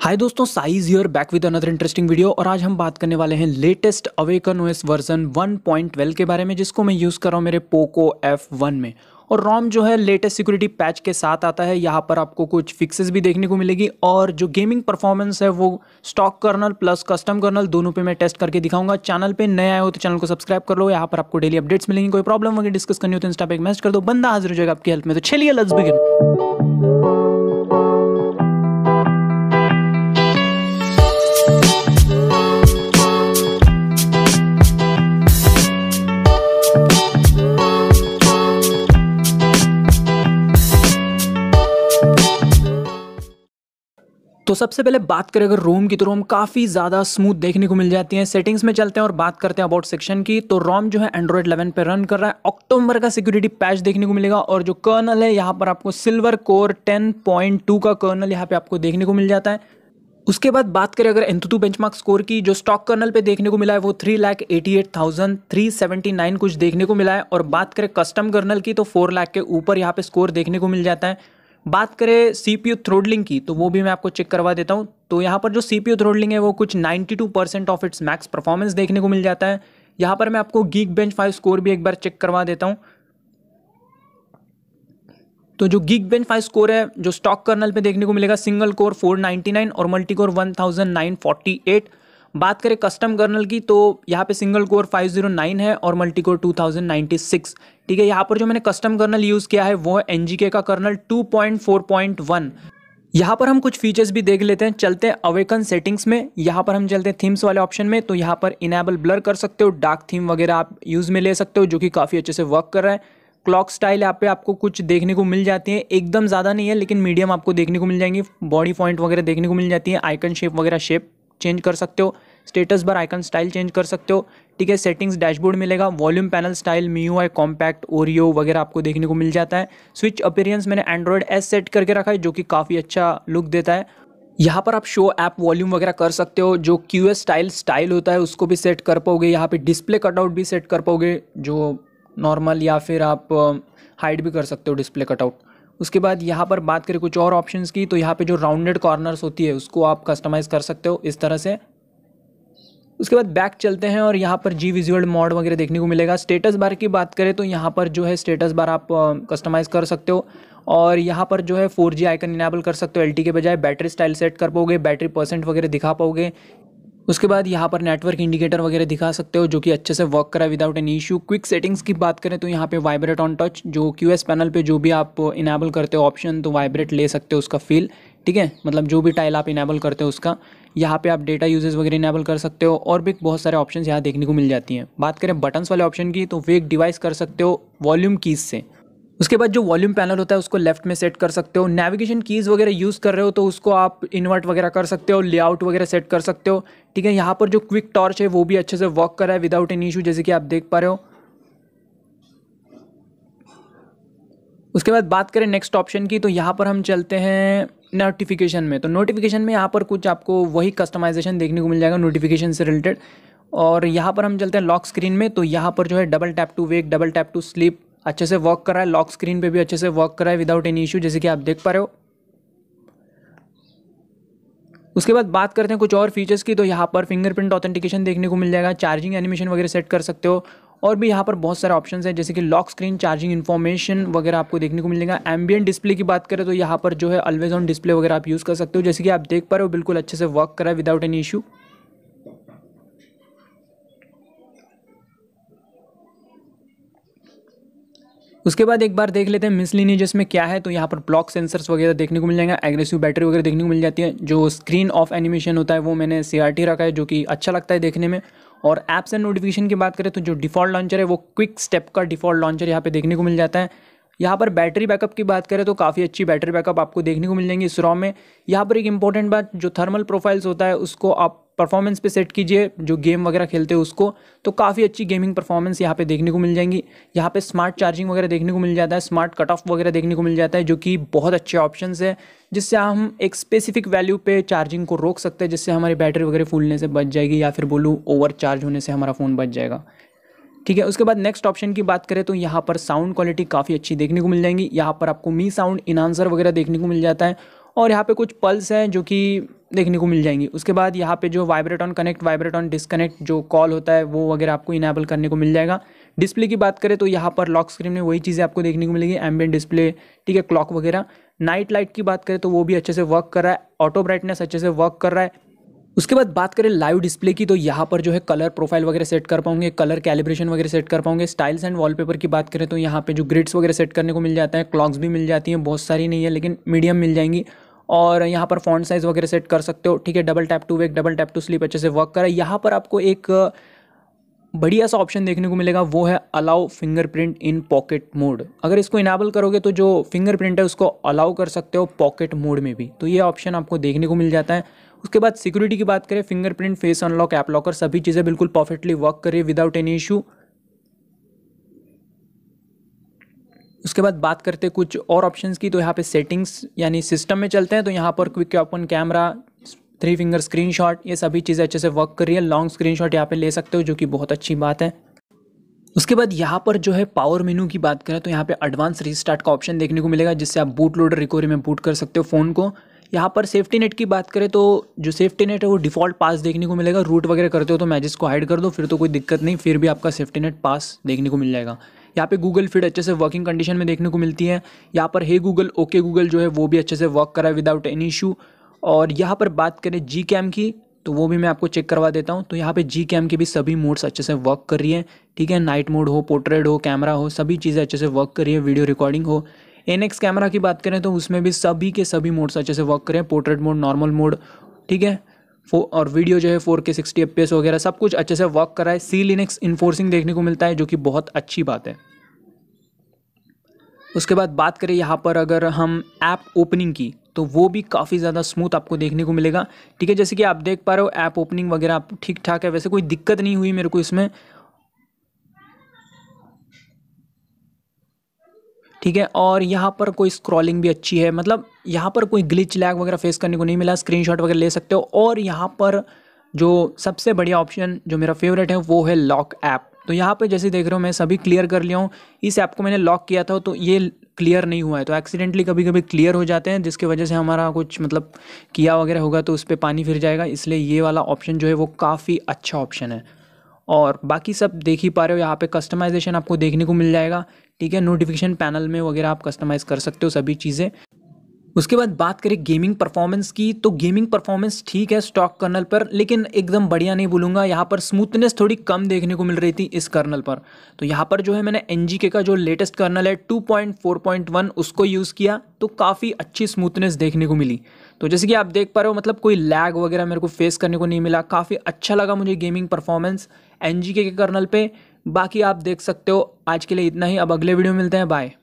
हाय दोस्तों size your back with another interesting video और आज हम बात करने वाले हैं लेटेस्ट अवेकन ओएस वर्जन 1.12 के बारे में जिसको मैं यूज़ कर रहा हूँ मेरे पोको F1 में और रॉम जो है लेटेस्ट सिक्योरिटी पैच के साथ आता है यहाँ पर आपको कुछ फिक्सेस भी देखने को मिलेगी और जो गेमिंग परफॉर्मेंस है वो stock kernel plus custom kernel दोनों पे मैं टेस्ट करके दिखाऊंगा चैनल पे नए आए हो तो चैनल को सब्सक्राइब कर लो यहाँ पर आपको डेली अपडेट्स मिलेंगी कोई प्रॉब्लम वगैरह डिस्कस करनी हो तो इंस्टा पे एक मैसेज कर दो बंदा हाजिर हो जाएगा आपकी हेल्प में तो चलिए लट्स बिगिन सबसे पहले बात करें अगर रोम की तो रोम काफ़ी ज़्यादा स्मूथ देखने को मिल जाती है सेटिंग्स में चलते हैं और बात करते हैं अबाउट सेक्शन की तो रोम जो है एंड्रॉयड 11 पे रन कर रहा है अक्टूबर का सिक्योरिटी पैच देखने को मिलेगा और जो कर्नल है यहाँ पर आपको सिल्वर कोर 10.2 का कर्नल यहाँ पे आपको देखने को मिल जाता है उसके बाद बात करें अगर एंतुतु बेंचमार्क स्कोर की जो स्टॉक कर्नल पे देखने को मिला है वो three lakh eighty eight thousand three seventy nine कुछ देखने को मिला है और बात करें कस्टम कर्नल की तो फोर लाख के ऊपर यहाँ पे स्कोर देखने को मिल जाता है बात करें सीपीयू थ्रोडलिंग की तो वो भी मैं आपको चेक करवा देता हूँ तो यहाँ पर जो सीपीयू थ्रोडलिंग है वो कुछ 92 percent of its max performance देखने को मिल जाता है यहाँ पर मैं आपको गीक बेंच फाइव स्कोर भी एक बार चेक करवा देता हूँ तो जो गीक बेंच फाइव स्कोर है जो स्टॉक कर्नल पे देखने को मिलेगा सिंगल कोर 499 और मल्टी कोर 1948 बात करें कस्टम कर्नल की तो यहाँ पे सिंगल कोर 509 है और मल्टी कोर 2096 ठीक है यहाँ पर जो मैंने कस्टम कर्नल यूज़ किया है वो है एन का कर्नल 2.4.1 यहाँ पर हम कुछ फीचर्स भी देख लेते हैं चलते हैं अवेकन सेटिंग्स में यहाँ पर हम चलते हैं थीम्स वाले ऑप्शन में तो यहाँ पर इनेबल ब्लर कर सकते हो डार्क थीम वगैरह आप यूज़ में ले सकते हो जो कि काफ़ी अच्छे से वर्क कर रहा है क्लॉक स्टाइल यहाँ पे आपको कुछ देखने को मिल जाती है एकदम ज़्यादा नहीं है लेकिन मीडियम आपको देखने को मिल जाएंगी बॉडी पॉइंट वगैरह देखने को मिल जाती है आइकन शेप वगैरह शेप चेंज कर सकते हो status bar icon style change कर सकते हो ठीक है सेटिंग्स डैशबोर्ड मिलेगा volume panel style Mi U I compact Oreo वगैरह आपको देखने को मिल जाता है स्विच अपीयरेंस मैंने एंड्रॉयड एस सेट करके रखा है जो कि काफ़ी अच्छा लुक देता है यहाँ पर आप शो ऐप वॉल्यूम वगैरह कर सकते हो जो क्यू एस स्टाइल स्टाइल होता है उसको भी सेट कर पाओगे यहाँ पे डिस्प्ले कटआउट भी सेट कर पाओगे जो नॉर्मल या फिर आप हाइड भी कर सकते हो डिस्प्ले कटआउट उसके बाद यहाँ पर बात करें कुछ और ऑप्शन की तो यहाँ पर जो राउंडेड कॉर्नर्स होती है उसको आप कस्टमाइज़ कर सकते हो इस तरह से उसके बाद बैक चलते हैं और यहाँ पर जी विजुअल मॉड वगैरह देखने को मिलेगा स्टेटस बार की बात करें तो यहाँ पर जो है स्टेटस बार आप कस्टमाइज़ कर सकते हो और यहाँ पर जो है फोर जी आइकन इनेबल कर सकते हो एल के बजाय बैटरी स्टाइल सेट कर पाओगे बैटरी परसेंट वगैरह दिखा पाओगे उसके बाद यहाँ पर नेटवर्क इंडिकेटर वगैरह दिखा सकते हो जो कि अच्छे से वर्क करा without any issue quick settings की बात करें तो यहाँ पे वाइब्रेट ऑन टच जो क्यू पैनल पे जो भी आप इनेबल करते हो ऑप्शन तो वाइब्रेट ले सकते हो उसका फील ठीक है मतलब जो भी टाइल आप इनेबल करते हो उसका यहाँ पे आप डेटा यूजेज वगैरह इनेबल कर सकते हो और भी बहुत सारे ऑप्शन यहाँ देखने को मिल जाती हैं बात करें बटन्स वाले ऑप्शन की तो वे एक डिवाइस कर सकते हो वॉल्यूम कीज से उसके बाद जो वॉल्यूम पैनल होता है उसको लेफ्ट में सेट कर सकते हो नेविगेशन कीज़ वगैरह यूज़ कर रहे हो तो उसको आप इन्वर्ट वगैरह कर सकते हो लेआउट वगैरह सेट कर सकते हो ठीक है यहाँ पर जो क्विक टॉर्च है वो भी अच्छे से वर्क कर रहा है विदाउट एनी इशू जैसे कि आप देख पा रहे हो उसके बाद बात करें नेक्स्ट ऑप्शन की तो यहाँ पर हम चलते हैं नोटिफिकेशन में तो नोटिफिकेशन में यहाँ पर कुछ आपको वही कस्टमाइजेशन देखने को मिल जाएगा नोटिफिकेशन से रिलेटेड और यहाँ पर हम चलते हैं लॉक स्क्रीन में तो यहाँ पर जो है double tap to wake double tap to sleep अच्छे से वर्क कर रहा है लॉक स्क्रीन पे भी अच्छे से वर्क कर रहा है विदाउट एनी इशू जैसे कि आप देख पा रहे हो उसके बाद बात करते हैं कुछ और फीचर्स की तो यहाँ पर फिंगरप्रिंट ऑथेंटिकेशन देखने को मिल जाएगा चार्जिंग एनिमेशन वगैरह सेट कर सकते हो और भी यहाँ पर बहुत सारे ऑप्शंस हैं जैसे कि लॉक स्क्रीन चार्जिंग इन्फॉर्मेशन वगैरह आपको देखने को मिलेगा एम्बियन डिस्प्ले की बात करें तो यहाँ पर जो है अलवेज ऑन डिस्प्ले वगैरह आप यूज़ कर सकते हो जैसे कि आप देख पा रहे हो बिल्कुल अच्छे से वर्क रहा है विदाउट एनी इशू उसके बाद एक बार देख लेते हैं मिसलिनियस में क्या है तो यहाँ पर ब्लॉक सेंसर्स वगैरह देखने को मिल जाएगा एग्रेसिव बैटरी वगैरह देखने को मिल जाती है जो स्क्रीन ऑफ एनिमेशन होता है वो मैंने सी रखा है जो कि अच्छा लगता है देखने में और ऐप्स एंड नोटिफिकेशन की बात करें तो जो डिफ़ॉल्ट लॉन्चर है वो क्विक स्टेप का डिफ़ॉल्ट लॉन्चर यहाँ पे देखने को मिल जाता है यहाँ पर बैटरी बैकअप की बात करें तो काफ़ी अच्छी बैटरी बैकअप आपको देखने को मिल जाएंगी इस रॉम में यहाँ पर एक इंपॉर्टेंट बात जो थर्मल प्रोफाइल्स होता है उसको आप परफॉर्मेंस पे सेट कीजिए जो गेम वगैरह खेलते हो उसको तो काफ़ी अच्छी गेमिंग परफॉर्मेंस यहाँ पे देखने को मिल जाएंगी यहाँ पे स्मार्ट चार्जिंग वगैरह देखने को मिल जाता है स्मार्ट कट ऑफ वगैरह देखने को मिल जाता है जो कि बहुत अच्छे ऑप्शन है जिससे हम एक स्पेसिफिक वैल्यू पे चार्जिंग को रोक सकते हैं जिससे हमारी बैटरी वगैरह फूलने से बच जाएगी या फिर बोलूँ ओवर चार्ज होने से हमारा फ़ोन बच जाएगा ठीक है उसके बाद नेक्स्ट ऑप्शन की बात करें तो यहाँ पर साउंड क्वालिटी काफ़ी अच्छी देखने को मिल जाएंगी यहाँ पर आपको मी साउंड इनानसर वगैरह देखने को मिल जाता है और यहाँ पे कुछ पल्स हैं जो कि देखने को मिल जाएंगी उसके बाद यहाँ पे जो vibrate on connect vibrate on disconnect जो कॉल होता है वो वगैरह आपको इनेबल करने को मिल जाएगा डिस्प्ले की बात करें तो यहाँ पर लॉक स्क्रीन में वही चीज़ें आपको देखने को मिलेगी एम्बियन डिस्प्ले ठीक है क्लॉक वगैरह नाइट लाइट की बात करें तो वो भी अच्छे से वर्क कर रहा है ऑटो ब्राइटनेस अच्छे से वर्क कर रहा है उसके बाद बात करें लाइव डिस्प्ले की तो यहाँ पर जो है कलर प्रोफाइल वगैरह सेट कर पाऊंगे कलर कैलिब्रेशन वगैरह सेट कर पाऊंगे स्टाइल्स एंड वॉलपेपर की बात करें तो यहाँ पे जो ग्रिड्स वगैरह सेट करने को मिल जाता है क्लॉक्स भी मिल जाती हैं बहुत सारी नहीं है लेकिन मीडियम मिल जाएंगी और यहाँ पर फॉन्ट साइज़ वगैरह सेट कर सकते हो ठीक है double tap to wake double tap to sleep अच्छे से वर्क करा यहाँ पर आपको एक बढ़िया सा ऑप्शन देखने को मिलेगा वो है allow fingerprint in pocket mode अगर इसको इनाबल करोगे तो जो फिंगरप्रिंट है उसको अलाउ कर सकते हो पॉकेट मोड में भी तो ये ऑप्शन आपको देखने को मिल जाता है उसके बाद सिक्योरिटी की बात करें fingerprint face unlock app locker सभी चीज़ें बिल्कुल परफेक्टली वर्क करिए विदाउट एनी इशू उसके बाद बात करते कुछ और ऑप्शंस की तो यहाँ पे सेटिंग्स यानी सिस्टम में चलते हैं तो यहाँ पर quick open camera three finger screenshot ये सभी चीज़ें अच्छे से वर्क कर रही है लॉन्ग स्क्रीनशॉट यहाँ पे ले सकते हो जो कि बहुत अच्छी बात है उसके बाद यहाँ पर जो है पावर मेनू की बात करें तो यहाँ पे एडवांस रीस्टार्ट का ऑप्शन देखने को मिलेगा जिससे आप बूट लोडर रिकवरी में बूट कर सकते हो फ़ोन को यहाँ पर सेफ्टी नेट की बात करें तो जो सेफ्टी नेट है वो डिफ़ॉल्ट पास देखने को मिलेगा रूट वगैरह करते हो तो मैजिस को हाइड कर दो फिर तो कोई दिक्कत नहीं फिर भी आपका सेफ्टी नेट पास देखने को मिल जाएगा यहाँ पे गूगल फिट अच्छे से वर्किंग कंडीशन में देखने को मिलती है यहाँ पर हे गूगल ओके गूगल जो है वो भी अच्छे से वर्क करा है विदाउट एनी इशू और यहाँ पर बात करें जी कैम की तो वो भी मैं आपको चेक करवा देता हूँ तो यहाँ पे जी कैम के भी सभी मोड्स अच्छे से वर्क कर रही है ठीक है नाइट मोड हो पोर्ट्रेट हो कैमरा हो सभी चीज़ें अच्छे से वर्क कर रही है वीडियो रिकॉर्डिंग हो एन कैमरा की बात करें तो उसमें भी सभी के सभी मोड्स अच्छे से वर्क करें पोर्ट्रेट मोड नॉर्मल मोड ठीक है फो और वीडियो जो है फोर के सिक्सटी एफ वगैरह सब कुछ अच्छे से वर्क कर रहा है सी लिनक्स इन्फोर्सिंग देखने को मिलता है जो कि बहुत अच्छी बात है उसके बाद बात करें यहाँ पर अगर हम ऐप ओपनिंग की तो वो भी काफ़ी ज़्यादा स्मूथ आपको देखने को मिलेगा ठीक है जैसे कि आप देख पा रहे हो ऐप ओपनिंग वगैरह आप ठीक ठाक है वैसे कोई दिक्कत नहीं हुई मेरे को इसमें ठीक है और यहाँ पर कोई स्क्रॉलिंग भी अच्छी है मतलब यहाँ पर कोई ग्लिच लैग वगैरह फेस करने को नहीं मिला स्क्रीनशॉट वगैरह ले सकते हो और यहाँ पर जो सबसे बढ़िया ऑप्शन जो मेरा फेवरेट है वो है लॉक ऐप तो यहाँ पे जैसे देख रहे हो मैं सभी क्लियर कर लिया हूँ इस ऐप को मैंने लॉक किया था तो ये क्लियर नहीं हुआ है तो एक्सीडेंटली कभी कभी क्लियर हो जाते हैं जिसकी वजह से हमारा कुछ मतलब किया वगैरह होगा तो उस पर पानी फिर जाएगा इसलिए ये वाला ऑप्शन जो है वो काफ़ी अच्छा ऑप्शन है और बाकी सब देख ही पा रहे हो यहाँ पे कस्टमाइजेशन आपको देखने को मिल जाएगा ठीक है नोटिफिकेशन पैनल में वगैरह आप कस्टमाइज़ कर सकते हो सभी चीज़ें उसके बाद बात करें गेमिंग परफॉर्मेंस की तो गेमिंग परफॉर्मेंस ठीक है स्टॉक कर्नल पर लेकिन एकदम बढ़िया नहीं बोलूँगा यहाँ पर स्मूथनेस थोड़ी कम देखने को मिल रही थी इस कर्नल पर तो यहाँ पर जो है मैंने एन का जो लेटेस्ट कर्नल है 2.4.1 उसको यूज़ किया तो काफ़ी अच्छी स्मूथनेस देखने को मिली तो जैसे कि आप देख पा रहे हो मतलब कोई लैग वगैरह मेरे को फेस करने को नहीं मिला काफ़ी अच्छा लगा मुझे gaming performance N K kernel पर बाकी आप देख सकते हो आज के लिए इतना ही अब अगले वीडियो मिलते हैं बाय